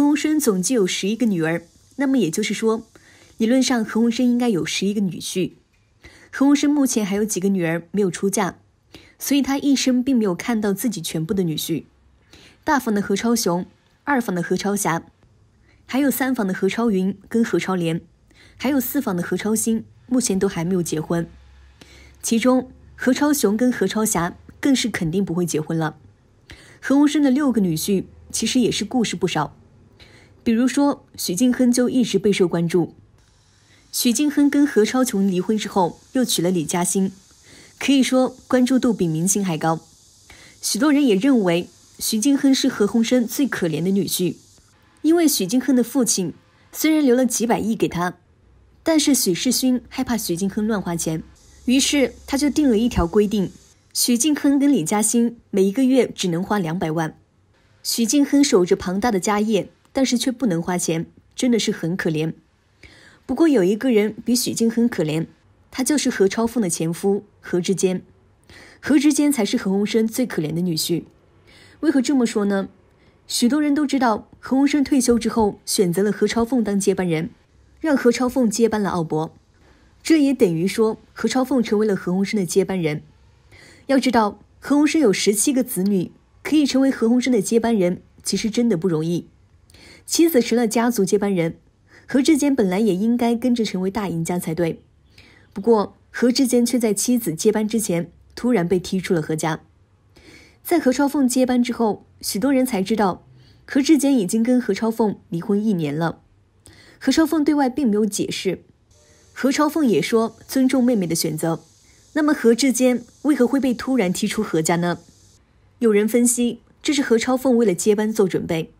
何鸿燊总计有十一个女儿，那么也就是说，理论上何鸿燊应该有十一个女婿。何鸿燊目前还有几个女儿没有出嫁，所以他一生并没有看到自己全部的女婿。大房的何超雄、二房的何超霞，还有三房的何超云跟何超莲，还有四房的何超欣，目前都还没有结婚。其中何超雄跟何超霞更是肯定不会结婚了。何鸿燊的六个女婿其实也是故事不少。比如说，许晋亨就一直备受关注。许晋亨跟何超琼离婚之后，又娶了李嘉欣，可以说关注度比明星还高。许多人也认为许晋亨是何鸿燊最可怜的女婿，因为许晋亨的父亲虽然留了几百亿给他，但是许世勋害怕许晋亨乱花钱，于是他就定了一条规定：许晋亨跟李嘉欣每一个月只能花两百万。许晋亨守着庞大的家业。但是却不能花钱，真的是很可怜。不过有一个人比许静很可怜，他就是何超凤的前夫何志坚。何志坚才是何鸿燊最可怜的女婿。为何这么说呢？许多人都知道，何鸿燊退休之后选择了何超凤当接班人，让何超凤接班了奥博，这也等于说何超凤成为了何鸿燊的接班人。要知道，何鸿燊有十七个子女，可以成为何鸿燊的接班人，其实真的不容易。妻子成了家族接班人，何志坚本来也应该跟着成为大赢家才对。不过何志坚却在妻子接班之前突然被踢出了何家。在何超凤接班之后，许多人才知道何志坚已经跟何超凤离婚一年了。何超凤对外并没有解释，何超凤也说尊重妹妹的选择。那么何志坚为何会被突然踢出何家呢？有人分析，这是何超凤为了接班做准备。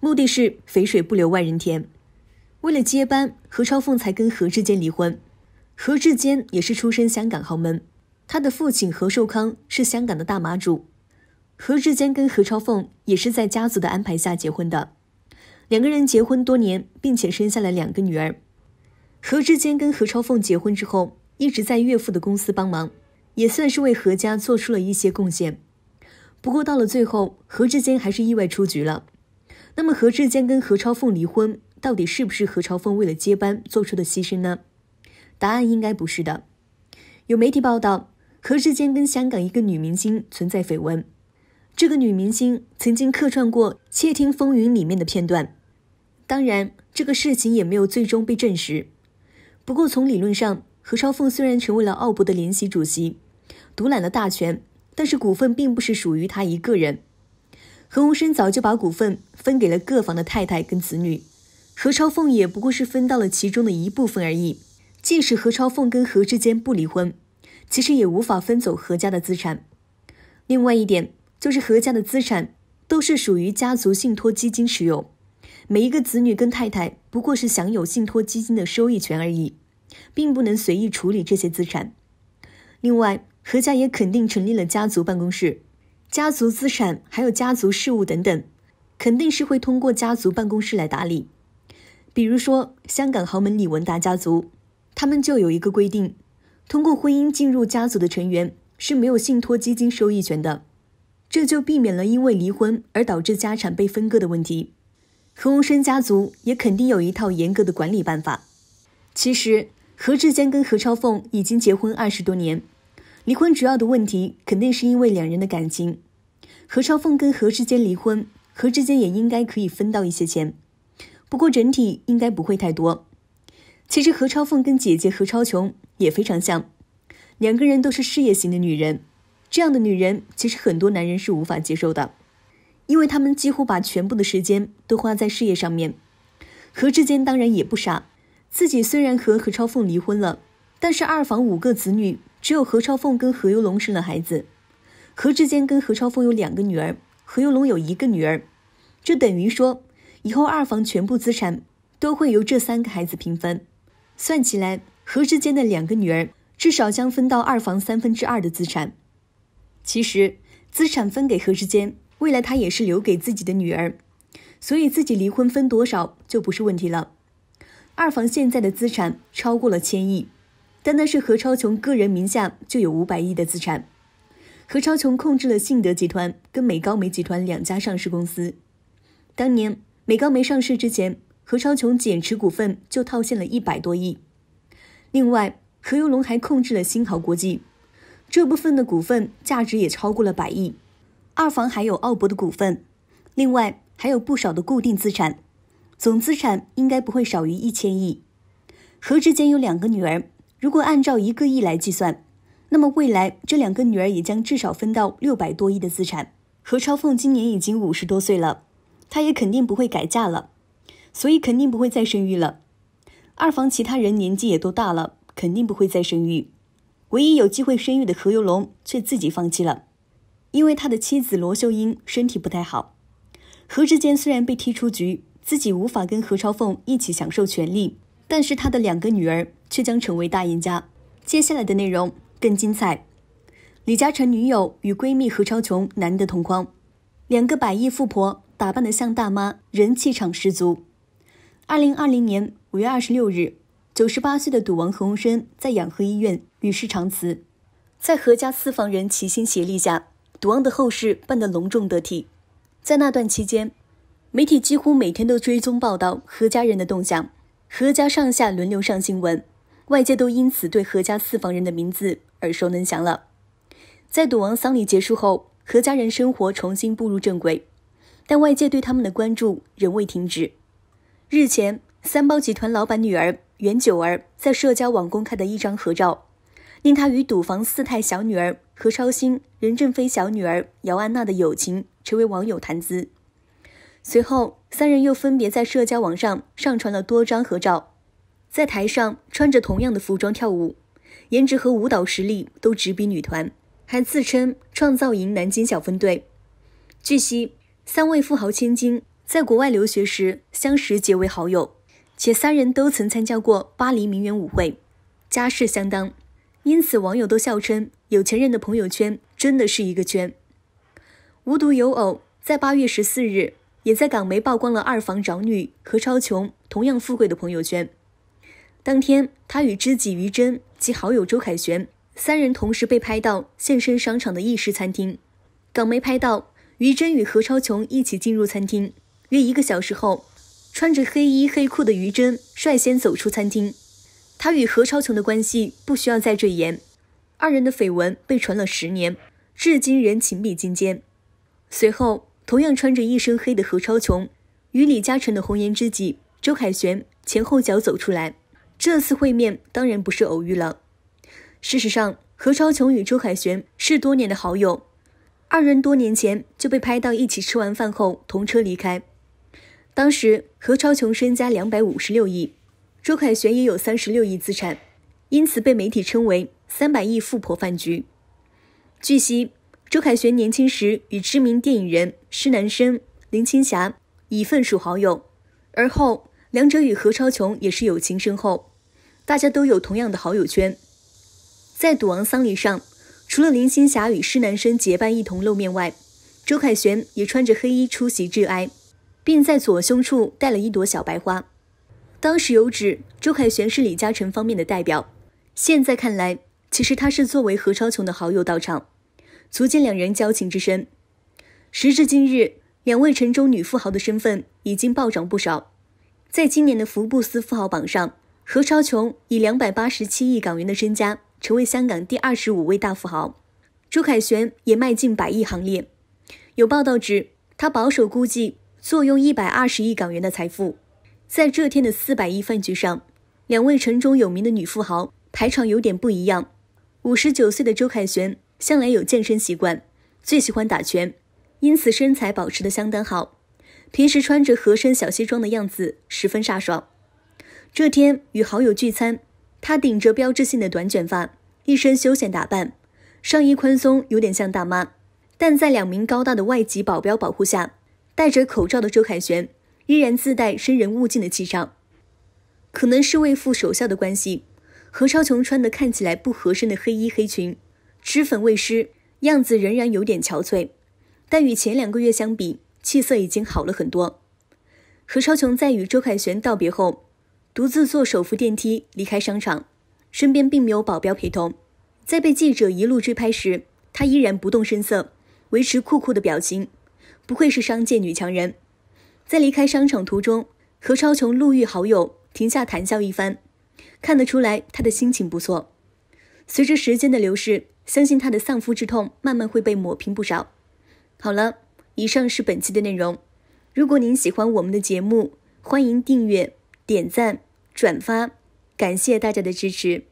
目的是肥水不流外人田，为了接班，何超凤才跟何志坚离婚。何志坚也是出身香港豪门，他的父亲何寿康是香港的大马主。何志坚跟何超凤也是在家族的安排下结婚的，两个人结婚多年，并且生下了两个女儿。何志坚跟何超凤结婚之后，一直在岳父的公司帮忙，也算是为何家做出了一些贡献。不过到了最后，何志坚还是意外出局了。那么何志坚跟何超凤离婚，到底是不是何超凤为了接班做出的牺牲呢？答案应该不是的。有媒体报道，何志坚跟香港一个女明星存在绯闻，这个女明星曾经客串过《窃听风云》里面的片段。当然，这个事情也没有最终被证实。不过从理论上，何超凤虽然成为了奥博的联席主席，独揽了大权，但是股份并不是属于他一个人。何鸿燊早就把股份分给了各房的太太跟子女，何超凤也不过是分到了其中的一部分而已。即使何超凤跟何志坚不离婚，其实也无法分走何家的资产。另外一点就是何家的资产都是属于家族信托基金持有，每一个子女跟太太不过是享有信托基金的收益权而已，并不能随意处理这些资产。另外，何家也肯定成立了家族办公室。家族资产还有家族事务等等，肯定是会通过家族办公室来打理。比如说香港豪门李文达家族，他们就有一个规定：通过婚姻进入家族的成员是没有信托基金收益权的，这就避免了因为离婚而导致家产被分割的问题。何鸿燊家族也肯定有一套严格的管理办法。其实，何志坚跟何超凤已经结婚二十多年。离婚主要的问题肯定是因为两人的感情。何超凤跟何志坚离婚，何志坚也应该可以分到一些钱，不过整体应该不会太多。其实何超凤跟姐姐何超琼也非常像，两个人都是事业型的女人。这样的女人其实很多男人是无法接受的，因为他们几乎把全部的时间都花在事业上面。何志坚当然也不傻，自己虽然和何超凤离婚了，但是二房五个子女。只有何超凤跟何猷龙生了孩子，何志坚跟何超凤有两个女儿，何猷龙有一个女儿，这等于说以后二房全部资产都会由这三个孩子平分。算起来，何志坚的两个女儿至少将分到二房三分之二的资产。其实，资产分给何志坚，未来他也是留给自己的女儿，所以自己离婚分多少就不是问题了。二房现在的资产超过了千亿。单单是何超琼个人名下就有五百亿的资产，何超琼控制了信德集团跟美高梅集团两家上市公司。当年美高梅上市之前，何超琼减持股份就套现了一百多亿。另外，何猷龙还控制了新豪国际，这部分的股份价值也超过了百亿。二房还有奥博的股份，另外还有不少的固定资产，总资产应该不会少于一千亿。何志坚有两个女儿。如果按照一个亿来计算，那么未来这两个女儿也将至少分到六百多亿的资产。何超凤今年已经五十多岁了，她也肯定不会改嫁了，所以肯定不会再生育了。二房其他人年纪也都大了，肯定不会再生育。唯一有机会生育的何猷龙却自己放弃了，因为他的妻子罗秀英身体不太好。何志坚虽然被踢出局，自己无法跟何超凤一起享受权利。但是他的两个女儿却将成为大赢家。接下来的内容更精彩。李嘉诚女友与闺蜜何超琼难得同框，两个百亿富婆打扮得像大妈，人气场十足。二零二零年五月二十六日，九十八岁的赌王何鸿燊在养和医院与世长辞。在何家四房人齐心协力下，赌王的后事办得隆重得体。在那段期间，媒体几乎每天都追踪报道何家人的动向。何家上下轮流上新闻，外界都因此对何家四房人的名字耳熟能详了。在赌王丧礼结束后，何家人生活重新步入正轨，但外界对他们的关注仍未停止。日前，三胞集团老板女儿袁九儿在社交网公开的一张合照，令她与赌房四太小女儿何超欣、任正非小女儿姚安娜的友情成为网友谈资。随后，三人又分别在社交网上上传了多张合照，在台上穿着同样的服装跳舞，颜值和舞蹈实力都直逼女团，还自称“创造营南京小分队”。据悉，三位富豪千金在国外留学时相识结为好友，且三人都曾参加过巴黎名媛舞会，家世相当，因此网友都笑称：“有钱人的朋友圈真的是一个圈。”无独有偶，在八月十四日。也在港媒曝光了二房长女何超琼同样富贵的朋友圈。当天，她与知己于真及好友周凯旋三人同时被拍到现身商场的意式餐厅。港媒拍到于真与何超琼一起进入餐厅，约一个小时后，穿着黑衣黑裤的于真率先走出餐厅。她与何超琼的关系不需要再赘言，二人的绯闻被传了十年，至今仍情比金坚。随后。同样穿着一身黑的何超琼，与李嘉诚的红颜知己周凯旋前后脚走出来。这次会面当然不是偶遇了。事实上，何超琼与周凯旋是多年的好友，二人多年前就被拍到一起吃完饭后同车离开。当时何超琼身家两百五十六亿，周凯旋也有三十六亿资产，因此被媒体称为“三百亿富婆饭局”。据悉。周凯旋年轻时与知名电影人施南生、林青霞以份属好友，而后两者与何超琼也是友情深厚，大家都有同样的好友圈。在赌王丧礼上，除了林青霞与施南生结伴一同露面外，周凯旋也穿着黑衣出席致哀，并在左胸处戴了一朵小白花。当时有指周凯旋是李嘉诚方面的代表，现在看来，其实他是作为何超琼的好友到场。足见两人交情之深。时至今日，两位城中女富豪的身份已经暴涨不少。在今年的福布斯富豪榜上，何超琼以两百八十七亿港元的身家，成为香港第二十五位大富豪；周凯旋也迈进百亿行列。有报道指，他保守估计坐拥一百二十亿港元的财富。在这天的四百亿饭局上，两位城中有名的女富豪排场有点不一样。五十九岁的周凯旋。向来有健身习惯，最喜欢打拳，因此身材保持的相当好。平时穿着合身小西装的样子十分飒爽。这天与好友聚餐，他顶着标志性的短卷发，一身休闲打扮，上衣宽松，有点像大妈。但在两名高大的外籍保镖保护下，戴着口罩的周凯旋依然自带“生人勿近”的气场。可能是为父守孝的关系，何超琼穿的看起来不合身的黑衣黑裙。脂粉未施，样子仍然有点憔悴，但与前两个月相比，气色已经好了很多。何超琼在与周凯旋道别后，独自坐手扶电梯离开商场，身边并没有保镖陪同。在被记者一路追拍时，她依然不动声色，维持酷酷的表情，不愧是商界女强人。在离开商场途中，何超琼路遇好友，停下谈笑一番，看得出来她的心情不错。随着时间的流逝。相信他的丧夫之痛慢慢会被抹平不少。好了，以上是本期的内容。如果您喜欢我们的节目，欢迎订阅、点赞、转发，感谢大家的支持。